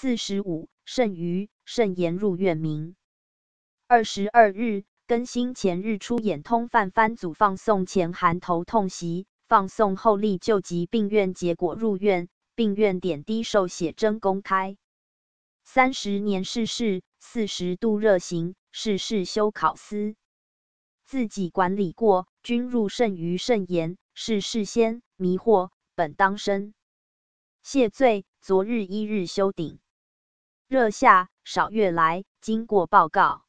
四十五肾盂肾炎入院，名。二十二日更新前日出演通贩番组放送前含头痛袭，放送后立救急病院，结果入院病院点滴受血真公开。三十年逝世，四十度热刑，逝世休考斯。自己管理过，均入肾盂肾炎是事先迷惑，本当身谢罪。昨日一日休顶。热下少月来，经过报告。